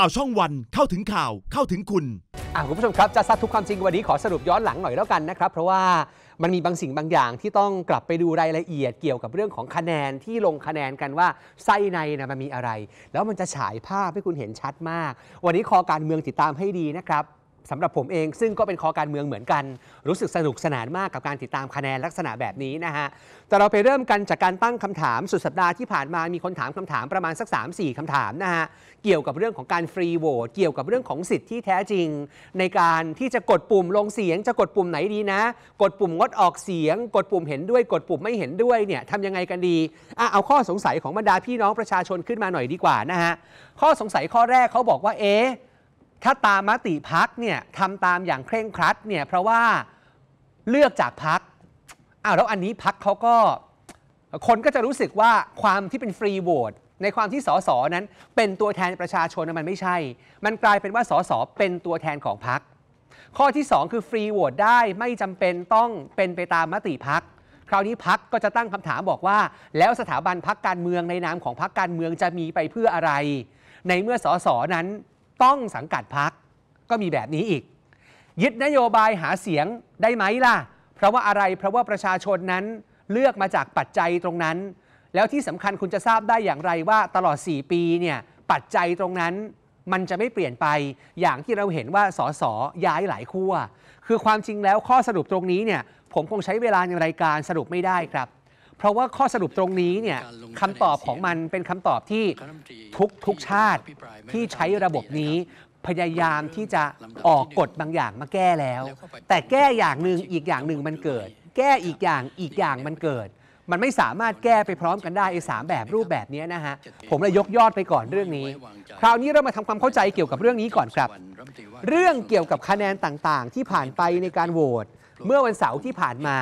ข่าวช่องวันเข้าถึงข่าวเข้าถึงคุณคุณผู้ชมครับจะซัดทุกความจริงวันนี้ขอสรุปย้อนหลังหน่อยแล้วกันนะครับเพราะว่ามันมีบางสิ่งบางอย่างที่ต้องกลับไปดูรายละเอียดเกี่ยวกับเรื่องของคะแนนที่ลงคะแนนกันว่าไส้ในนะมันมีอะไร แล้วมันจะฉายภาพให้คุณเห็นชัดมาก วันนี้คอการเมืองติดตามให้ดีนะครับสำหรับผมเองซึ่งก็เป็นคอการเมืองเหมือนกัน รู้สึกสนุกสนานมากกับการติดตามคะแนนลักษณะแบบนี้นะฮะ แต่เราไปเริ่มกันจากการตั้งคำถามสุดสัปดาห์ที่ผ่านมามีคนถามคำถามประมาณสัก 3-4คำถามนะฮะ เกี่ยวกับเรื่องของการฟรีโหวตเกี่ยวกับเรื่องของสิทธิ์ที่แท้จริง ในการที่จะกดปุ่มลงเสียง จะกดปุ่มไหนดีนะ กดปุ่มงดออกเสียง กดปุ่มเห็นด้วยกดปุ่มไม่เห็นด้วยเนี่ยทำยังไงกันดีอเอาข้อสงสัยของบรรดาพี่น้องประชาชนขึ้นมาหน่อยดีกว่านะฮะข้อสงสัยข้อแรกเขาบอกว่าเอ๊ะถ้าตามมติพักเนี่ยทำตามอย่างเคร่งครัดเนี่ยเพราะว่าเลือกจากพักอ้าวแล้วอันนี้พักเขาก็คนก็จะรู้สึกว่าความที่เป็นฟรีโหวตในความที่สสนั้น เป็นตัวแทนประชาชนมันไม่ใช่ มันกลายเป็นว่าสสเป็นตัวแทนของพักข้อที่2คือฟรีโหวตได้ไม่จำเป็นต้องเป็นไปตามมติพักคราวนี้พักก็จะตั้งคำถามบอกว่า แล้วสถาบันพักการเมืองในนามของพักการเมืองจะมีไปเพื่ออะไร ในเมื่อสสนั้นต้องสังกัดพักก็มีแบบนี้อีกยึดนโยบายหาเสียงได้ไหมล่ะ เพราะว่าอะไรเพราะว่าประชาชนนั้นเลือกมาจากปัจจัยตรงนั้น แล้วที่สำคัญคุณจะทราบได้อย่างไรว่าตลอด 4 ปีเนี่ยปัจจัยตรงนั้น มันจะไม่เปลี่ยนไปอย่างที่เราเห็นว่าสสย้ายหลายขั้วคือความจริงแล้วข้อสรุปตรงนี้เนี่ย ผมคงใช้เวลาในรายการสรุปไม่ได้ครับเพราะว่าข้อสรุปตรงนี้เนี่ยคำตอบของมันเป็นคำตอบที่ทุกทุกชาติที่ใช้ระบบนี้ พยายามที่จะออกกฎบางอย่างมาแก้แล้ว แต่แก้อย่างหนึ่งอีกอย่างหนึ่งมันเกิด แก้อีกอย่างอีกอย่างมันเกิด มันไม่สามารถแก้ไปพร้อมกันได้ไอ้สามแบบรูปแบบนี้นะฮะผมเลยยกยอดไปก่อนเรื่องนี้ คราวนี้เรามาทำความเข้าใจเกี่ยวกับเรื่องนี้ก่อนครับ เรื่องเกี่ยวกับคะแนนต่างๆ ที่ผ่านไปในการโหวตเมื่อวันเสาร์ที่ผ่านมา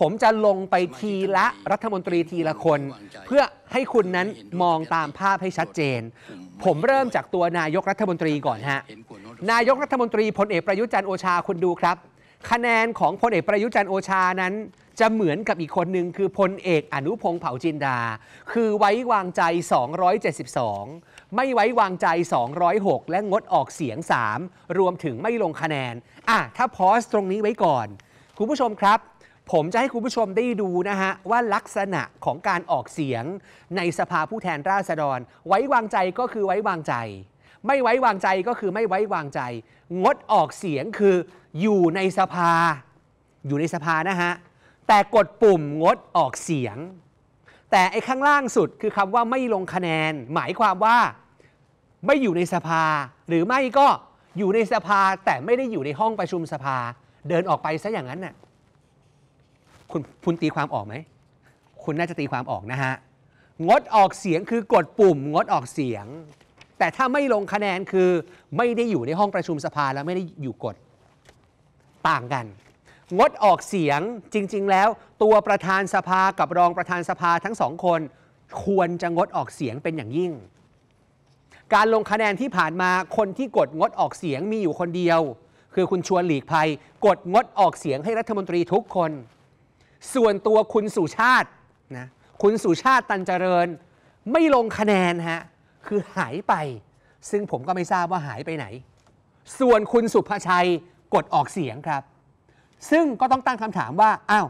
ผมจะลงไปทีละรัฐมนตรีทีละคน เพื่อให้คุณนั้นมองตามภาพให้ชัดเจน ผมเริ่มจากตัวนายกรัฐมนตรีก่อนฮะ นายกรัฐมนตรีพลเอกประยุจันโอชาคุณดูครับ คะแนนของพลเอกประยุจันโอชานั้น จะเหมือนกับอีกคนหนึ่งคือพลเอกอนุพงศ์เผ่าจินดา คือไว้วางใจ 272 ไม่ไว้วางใจ 206 และงดออกเสียง 3 รวมถึงไม่ลงคะแนนอ่ะถ้าพอสตรงนี้ไว้ก่อนคุณผู้ชมครับผมจะให้คุณผู้ชมได้ดูนะฮะว่าลักษณะของการออกเสียงในสภาผู้แทนราษฎร ไว้วางใจก็คือไว้วางใจ ไม่ไว้วางใจก็คือไม่ไว้วางใจ งดออกเสียงคืออยู่ในสภาอยู่ในสภานะฮะ แต่กดปุ่มงดออกเสียง แต่ไอ้ข้างล่างสุดคือคำว่าไม่ลงคะแนนหมายความว่าไม่อยู่ในสภาหรือไม่ก็อยู่ในสภาแต่ไม่ได้อยู่ในห้องประชุมสภาเดินออกไปซะอย่างนั้นน่ะคุณคุณตีความออกไหม คุณน่าจะตีความออกนะฮะ งดออกเสียงคือกดปุ่มงดออกเสียง แต่ถ้าไม่ลงคะแนนคือไม่ได้อยู่ในห้องประชุมสภาแล้วไม่ได้อยู่กด ต่างกัน งดออกเสียงจริง ๆ แล้วตัวประธานสภากับรองประธานสภาทั้งสองคน ควรจะงดออกเสียงเป็นอย่างยิ่ง การลงคะแนนที่ผ่านมาคนที่กดงดออกเสียงมีอยู่คนเดียว คือคุณชวนหลีกภัย กดงดออกเสียงให้รัฐมนตรีทุกคนส่วนตัวคุณสุชาตินะคุณสุชาติตันเจริญ ไม่ลงคะแนนฮะคือหายไป ซึ่งผมก็ไม่ทราบว่าหายไปไหน ส่วนคุณสุภชัยกดออกเสียงครับ ซึ่งก็ต้องตั้งคำถามว่า อ้าว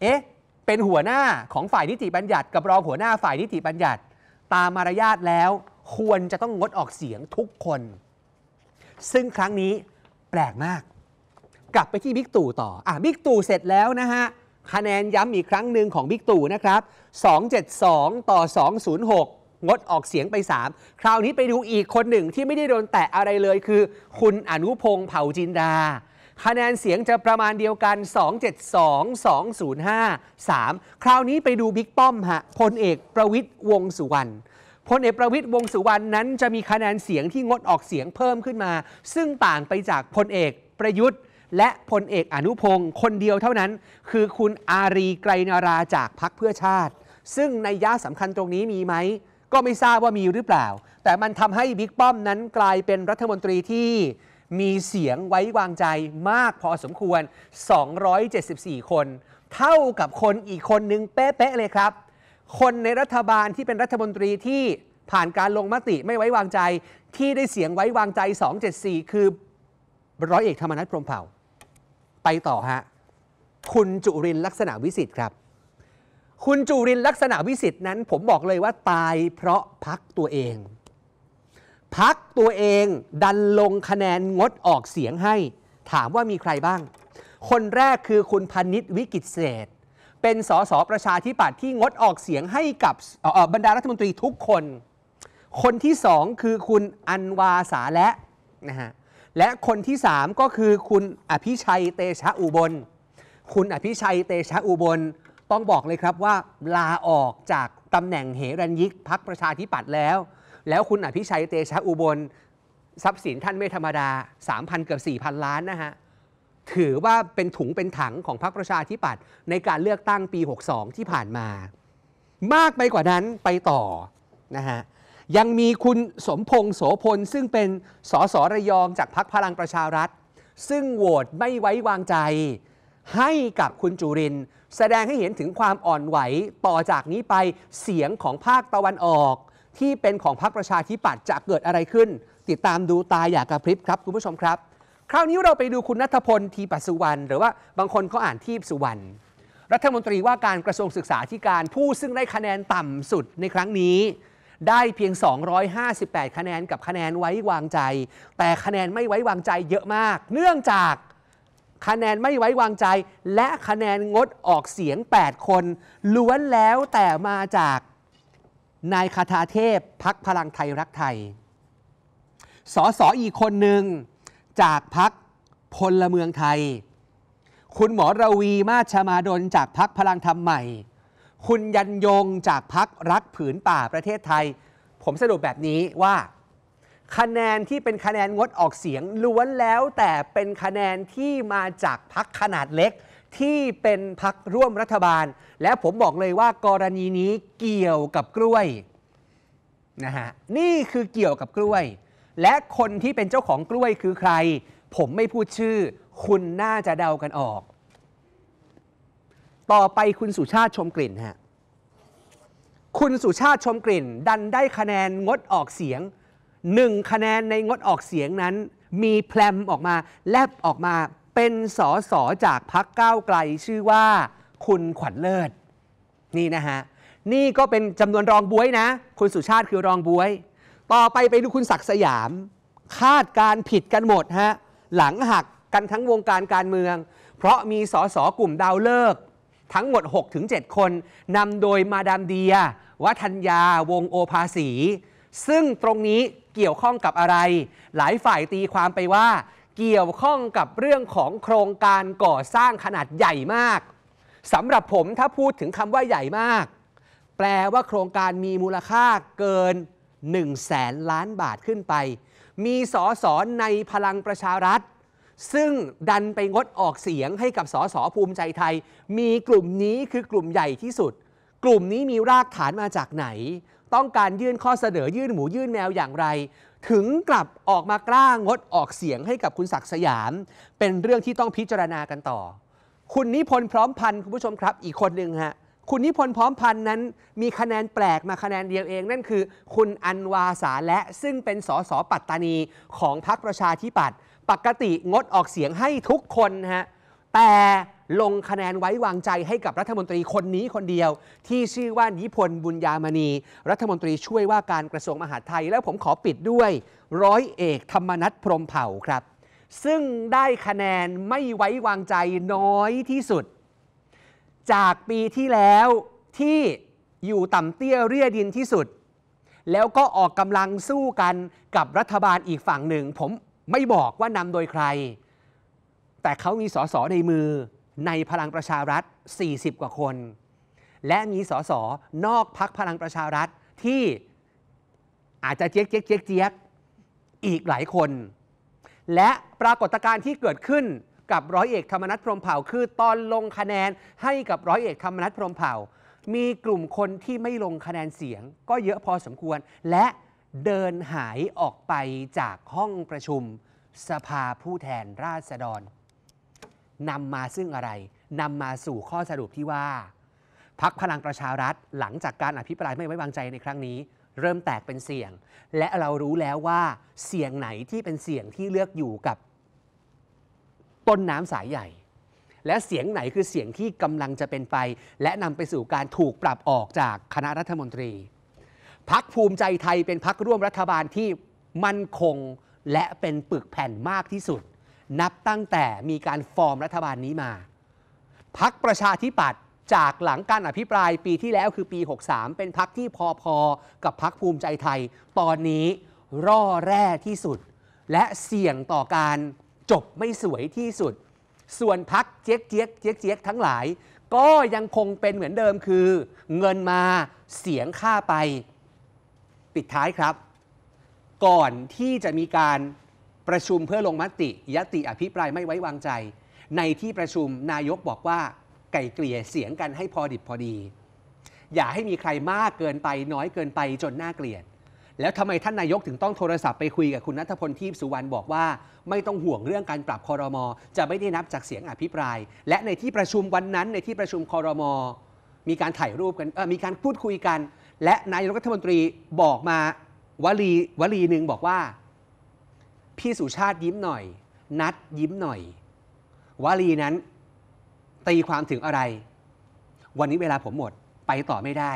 เอ๊ะเป็นหัวหน้าของฝ่ายนิติบัญญัติ กับรองหัวหน้าฝ่ายนิติบัญญัติ ตามมารยาทแล้ว ควรจะต้องงดออกเสียงทุกคน ซึ่งครั้งนี้แปลกมาก กลับไปที่บิ๊กตู่ต่อ อ่ะบิ๊กตู่เสร็จแล้วนะฮะคะแนนย้ำอีกครั้งหนึ่งของบิ๊กตู่นะครับ272 ต่อ 206 งดออกเสียงไป 3 คราวนี้ไปดูอีกคนหนึ่งที่ไม่ได้โดนแตะอะไรเลยคือคุณอนุพงศ์เผ่าจินดา คะแนนเสียงจะประมาณเดียวกัน 272 205 3 คราวนี้ไปดูบิ๊กป้อมฮะพลเอกประวิทย์วงสุวรรณ พลเอกประวิทย์วงสุวรรณนั้นจะมีคะแนนเสียงที่งดออกเสียงเพิ่มขึ้นมา ซึ่งต่างไปจากพลเอกประยุทธ์และพลเอกอนุพงศ์คนเดียวเท่านั้นคือคุณอารีไกรนาราจากพักเพื่อชาติ ซึ่งในย่าสำคัญตรงนี้มีไหม ก็ไม่ทราบว่ามีหรือเปล่า แต่มันทำให้บิ๊กป้อมนั้นกลายเป็นรัฐมนตรีที่มีเสียงไว้วางใจมากพอสมควร 274 คน เท่ากับคนอีกคนนึงเป๊ะ ๆ เลยครับ คนในรัฐบาลที่เป็นรัฐมนตรีที่ผ่านการลงมติไม่ไว้วางใจที่ได้เสียงไว้วางใจ 274 คือร้อยเอกธรรมนัฐพรมเผ่าไปต่อฮะคุณจุรินลักษณะวิสิทธิ์ ครับ คุณจุรินลักษณะวิสิทธิ์นั้น ผมบอกเลยว่าตายเพราะพักตัวเองพักตัวเองดันลงคะแนนงดออกเสียงให้ ถามว่ามีใครบ้าง คนแรกคือคุณพนิษวิกิตเศษเป็นสสประชาธิปัตย์ที่งดออกเสียงให้กับบรรดารัฐมนตรีทุกคน คนที่สองคือคุณอันวาสาและนะฮะและคนที่3ก็คือคุณอภิชัยเตชะอุบล คุณอภิชัยเตชะอุบลต้องบอกเลยครับว่าลาออกจากตำแหน่งเหรัญยิกพักประชาธิปัตย์แล้ว แล้วคุณอภิชัยเตชะอุบล ทรัพย์สินท่าน ไม่ธรรมดา3,000เกือบ4,000 ล้านนะฮะ ถือว่าเป็นถุงเป็นถังของพรรคประชาธิปัตย์ในการเลือกตั้งปี 62 ที่ผ่านมา มากไปกว่านั้นไปต่อนะฮะยังมีคุณสมพงษ์โสพล ซึ่งเป็นสสระยองจากพักพลังประชารัฐ ซึ่งโหวตไม่ไว้วางใจให้กับคุณจุริน แสดงให้เห็นถึงความอ่อนไหว ต่อจากนี้ไปเสียงของภาคตะวันออก ที่เป็นของพรรคประชาธิปัตย์จะเกิดอะไรขึ้น ติดตามดูตายอยากกระพริบครับ คุณผู้ชมครับ คราวนี้เราไปดูคุณนัทพลทีปสสุวรรณหรือว่าบางคนเขาอ่านทีปสุวรรณรัฐมนตรีว่าการกระทรวงศึกษาธิการผู้ซึ่งได้คะแนนต่ำสุดในครั้งนี้ได้เพียง 258 คะแนนกับคะแนนไว้วางใจ แต่คะแนนไม่ไว้วางใจเยอะมาก เนื่องจากคะแนนไม่ไว้วางใจ และคะแนนงดออกเสียง 8 คนล้วนแล้วแต่มาจากนายคาทาเทพพักพลังไทยรักไทย สอสออีกคนหนึ่งจากพักพลเมืองไทย คุณหมอระวีมาชมาดลจากพักพลังธรรมใหม่คุณยันยงจากพักรักผืนป่าประเทศไทย ผมสรุปแบบนี้ว่า คะแนนที่เป็นคะแนนงดออกเสียงล้วนแล้วแต่เป็นคะแนนที่มาจากพักขนาดเล็ก ที่เป็นพักร่วมรัฐบาล และผมบอกเลยว่ากรณีนี้เกี่ยวกับกล้วยนะฮะนี่คือเกี่ยวกับกล้วย และคนที่เป็นเจ้าของกล้วยคือใคร ผมไม่พูดชื่อคุณน่าจะเดากันออกต่อไปคุณสุชาติชมกลิ่นฮะ คุณสุชาติชมกลิ่น ดันได้คะแนนงดออกเสียงหนึ่งคะแนนในงดออกเสียงนั้นมีแพลมออกมาแลบออกมาเป็นสอสอจากพักก้าวไกลชื่อว่า คุณขวัญเลิศนี่นะฮะนี่ก็เป็นจำนวนรองบวยนะ คุณสุชาติคือรองบวย ต่อไปไปดูคุณศักดิ์สยาม คาดการผิดกันหมดฮะหลังหักกันทั้งวงการการเมือง เพราะมีสอสอกลุ่มดาวเลิกทั้งหมด 6-7 คน นำโดยมาดามเดียวัฒนยาวงโอภาสี ซึ่งตรงนี้เกี่ยวข้องกับอะไร หลายฝ่ายตีความไปว่า เกี่ยวข้องกับเรื่องของโครงการก่อสร้างขนาดใหญ่มาก สำหรับผมถ้าพูดถึงคำว่าใหญ่มาก แปลว่าโครงการมีมูลค่าเกิน1แสนล้านบาทขึ้นไป มีสอสอในพลังประชารัฐซึ่งดันไปงดออกเสียงให้กับสสภูมิใจไทย มีกลุ่มนี้คือกลุ่มใหญ่ที่สุด กลุ่มนี้มีรากฐานมาจากไหน ต้องการยื่นข้อเสนอยื่นหมูยื่นแมวอย่างไร ถึงกลับออกมากล้างงดออกเสียงให้กับคุณศักดิ์สยามเป็นเรื่องที่ต้องพิจารณากันต่อ คุณนิพนธ์พร้อมพันธ์คุณผู้ชมครับอีกคนหนึ่งฮะคุณนิพนธ์พร้อมพันธ์นั้น มีคะแนนแปลกมาคะแนนเดียวเองนั่นคือ คุณอันวาสาและซึ่งเป็นสสปัตตานีของพรรคประชาธิปัตย์ปกติงดออกเสียงให้ทุกคนฮะแต่ลงคะแนนไว้วางใจให้กับรัฐมนตรีคนนี้คนเดียว ที่ชื่อว่านิพนธ์บุญยามณีรัฐมนตรีช่วยว่าการกระทรวงมหาดไทย แล้วผมขอปิดด้วย ร้อยเอกธรรมนัฐพรมเผ่าครับ ซึ่งได้คะแนนไม่ไว้วางใจน้อยที่สุด จากปีที่แล้วที่อยู่ต่ำเตี้ยเรียดินที่สุด แล้วก็ออกกำลังสู้กันกับรัฐบาลอีกฝั่งหนึ่งผมไม่บอกว่านำโดยใคร แต่เขามีสสในมือในพลังประชารัฐ 40 กว่าคน และมีสสนอกพักพลังประชารัฐที่อาจจะเจ๊กเจ๊กเจ๊กเจ๊กอีกหลายคน และปรากฏการณ์ที่เกิดขึ้น กับร้อยเอกธรรมนัฐพรมเผ่าคือ ตอนลงคะแนนให้กับร้อยเอกธรรมนัฐพรมเผ่า มีกลุ่มคนที่ไม่ลงคะแนนเสียง ก็เยอะพอสมควรและเดินหายออกไปจากห้องประชุมสภาผู้แทนราษฎรนำมาซึ่งอะไร นำมาสู่ข้อสรุปที่ว่าพักพลังประชารัฐ หลังจากการอภิปรายไม่ไว้วางใจในครั้งนี้ เริ่มแตกเป็นเสียง และเรารู้แล้วว่าเสียงไหนที่เป็นเสียงที่เลือกอยู่กับ ต้นน้ำสายใหญ่ และเสียงไหนคือเสียงที่กำลังจะเป็นไป และนำไปสู่การถูกปรับออกจากคณะรัฐมนตรีพักภูมิใจไทยเป็นพักร่วมรัฐบาลที่มั่นคงและเป็นปึกแผ่นมากที่สุด นับตั้งแต่มีการฟอร์มรัฐบาลนี้มาพักประชาธิปัตย์ จากหลังการอภิปรายปีที่แล้วคือปี63เป็นพักที่พอ ๆ กับพักภูมิใจไทย ตอนนี้ร่อแร่ที่สุด และเสี่ยงต่อการจบไม่สวยที่สุด ส่วนพักเจ๊กเจ๊กเจ๊กเจ๊กทั้งหลาย ก็ยังคงเป็นเหมือนเดิมคือ เงินมาเสียงค่าไปปิดท้ายครับ ก่อนที่จะมีการประชุมเพื่อลงมติยติอภิปรายไม่ไว้วางใจ ในที่ประชุมนายกบอกว่าไก่เกลี่ยเสียงกันให้พอดิบพอดี อย่าให้มีใครมากเกินไปน้อยเกินไปจนน่าเกลียดแล้วทำไมท่านนายกถึงต้องโทรศัพท์ไปคุยกับคุณนัทพลทีพสุวรรณบอกว่าไม่ต้องห่วงเรื่องการปรับคอรมอจะไม่ได้นับจากเสียงอภิปราย และในที่ประชุมวันนั้นในที่ประชุมคอรมอมีการถ่ายรูปกันมีการพูดคุยกันและ นายกรัฐมนตรีบอกมาวลีวลีหนึ่งบอกว่า พี่สุชาติยิ้มหน่อย นัดยิ้มหน่อย วลีนั้นตีความถึงอะไร วันนี้เวลาผมหมดไปต่อไม่ได้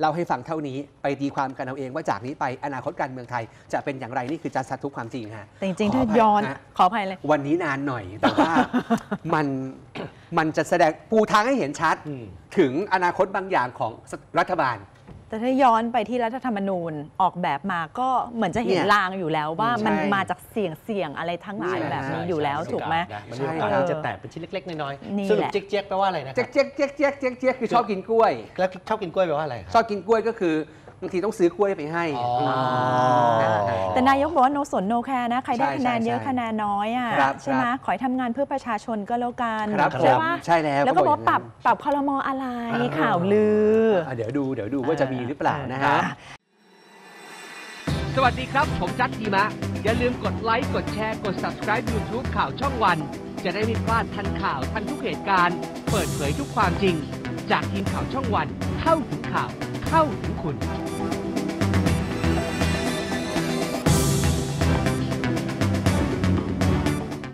เราให้ฟังเท่านี้ไปตีความกันเอาเอง ว่าจากนี้ไปอนาคตการเมืองไทย จะเป็นอย่างไรนี่คือจะรสาทุความจริงฮะแต่จริงๆถ้าย้อนขออภัยเลยวันนี้นานหน่อย แต่ว่า มันมันจะแสดงปูทางให้เห็นชัดถึงอนาคตบางอย่างของรัฐบาลแต่ถ้าย้อนไปที่รัฐธรรมนูญออกแบบมาก็เหมือนจะเห็นรลางอยู่แล้วว่า มันมาจากเสียงเสียงๆอะไรทั้งหลายแบบนี้อยู่แล้วถูกไหมใช่อกาส่จะแตกเป็นชิ้นเล็ก ๆ น้อยๆสรุปเจ๊กๆแปลว่าอะไรนะเจ๊กบเจ๊กเจ๊กเจ๊กเจ๊ก๊คือชอบกินกล้วยแล้ว ชอบกินกล้วยแปลว่าอะไรชอบบกินกล้วยก็คือบางทีต้องซื้อกล้วยไปให้ แต่นายกบอกว่า โนสนโนแคร์นะ ใครได้คะแนนเยอะคะแนนน้อยอ่ะใช่ไหมขอให้ทำงานเพื่อประชาชนก็แล้วกันใช่ไหมใช่แล้ว แล้วก็บอกปรับปรับคอรมออะไรข่าวลือเดี๋ยวดูเดี๋ยวดูว่าจะมีหรือเปล่านะฮะสวัสดีครับ ผมจัดทีมะ อย่าลืมกดไลค์กดแชร์กด subscribe YouTube ข่าวช่องวัน จะได้ไม่พลาดทันข่าว ทันทุกเหตุการณ์เปิดเผยทุกความจริง จากทีมข่าวช่องวันเข้าถึงข่าว摇滚。